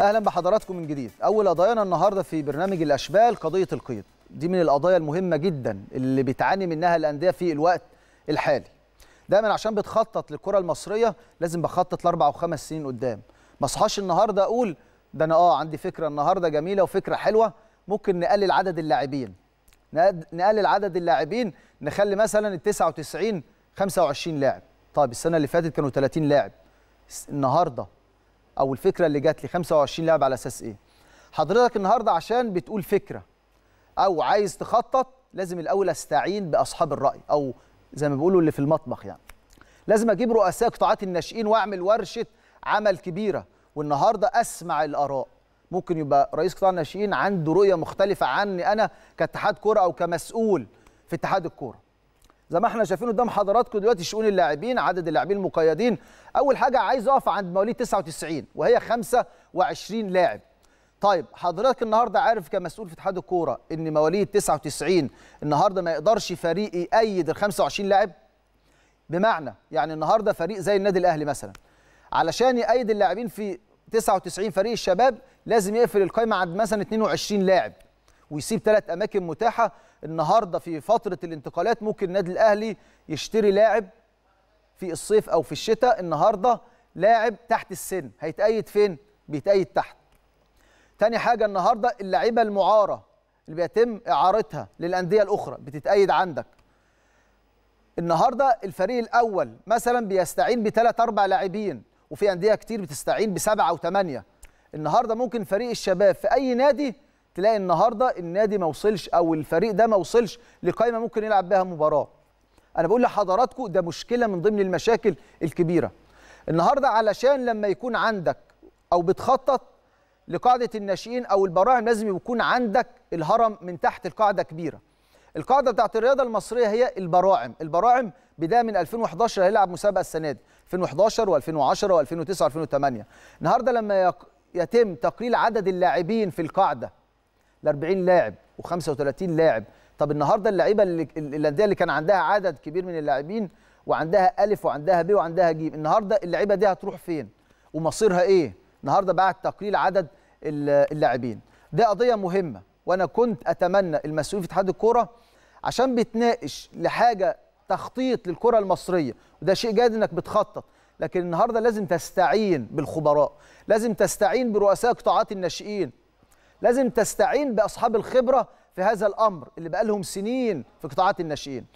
اهلا بحضراتكم من جديد اول قضايانا النهارده في برنامج الاشبال قضيه القيد دي من القضايا المهمه جدا اللي بتعاني منها الانديه في الوقت الحالي دايما عشان بتخطط للكره المصريه لازم بخطط لاربع وخمس سنين قدام ما اصحاش النهارده اقول ده انا اه عندي فكره النهارده جميله وفكره حلوه ممكن نقلل عدد اللاعبين نقلل عدد اللاعبين نخلي مثلا ال 99 25 لاعب طيب السنه اللي فاتت كانوا 30 لاعب النهارده او الفكره اللي جات لي 25 لاعب على اساس ايه حضرتك النهارده عشان بتقول فكره او عايز تخطط لازم الاول استعين باصحاب الراي او زي ما بيقولوا اللي في المطبخ يعني لازم اجيب رؤساء قطاعات الناشئين واعمل ورشه عمل كبيره والنهارده اسمع الاراء ممكن يبقى رئيس قطاع الناشئين عنده رؤيه مختلفه عني انا كاتحاد كوره او كمسؤول في اتحاد الكوره زي ما احنا شايفين قدام حضراتكم دلوقتي شؤون اللاعبين عدد اللاعبين المقيدين اول حاجه عايز اقف عند مواليد 99 وهي 25 لاعب طيب حضرتك النهارده عارف كمسؤول في اتحاد الكوره ان مواليد 99 النهارده ما يقدرش فريق يأيد ال 25 لاعب بمعنى يعني النهارده فريق زي النادي الاهلي مثلا علشان يأيد اللاعبين في 99 فريق الشباب لازم يقفل القايمه عند مثلا 22 لاعب ويسيب ثلاث اماكن متاحه النهارده في فتره الانتقالات ممكن النادي الاهلي يشتري لاعب في الصيف او في الشتاء النهارده لاعب تحت السن هيتأيد فين بيتأيد تحت تاني حاجه النهارده اللعيبه المعاره اللي بيتم اعارتها للانديه الاخرى بتتأيد عندك النهارده الفريق الاول مثلا بيستعين بثلاث اربع لاعبين وفي انديه كتير بتستعين بسبعه وثمانيه النهارده ممكن فريق الشباب في اي نادي تلاقي النهارده النادي ما وصلش او الفريق ده ما وصلش لقائمه ممكن يلعب بها مباراه انا بقول لحضراتكم ده مشكله من ضمن المشاكل الكبيره النهارده علشان لما يكون عندك او بتخطط لقاعده الناشئين او البراعم لازم يكون عندك الهرم من تحت القاعده كبيره القاعده بتاعت الرياضه المصريه هي البراعم البراعم بدايه من 2011 هيلعب مسابقه السنه دي 2011 و2010 و2009 و2008 النهارده لما يتم تقليل عدد اللاعبين في القاعده ل 40 لاعب و35 لاعب طب النهارده اللعيبه اللي الانديه اللي كان عندها عدد كبير من اللاعبين وعندها الف وعندها ب وعندها ج النهارده اللعيبه دي هتروح فين ومصيرها ايه النهارده بعد تقليل عدد اللاعبين ده قضيه مهمه وانا كنت اتمنى المسؤولين في اتحاد الكوره عشان بتناقش لحاجه تخطيط للكره المصريه وده شيء جيد انك بتخطط لكن النهارده لازم تستعين بالخبراء لازم تستعين برؤساء قطاعات الناشئين لازم تستعين باصحاب الخبره في هذا الامر اللي بقى لهم سنين في قطاعات الناشئين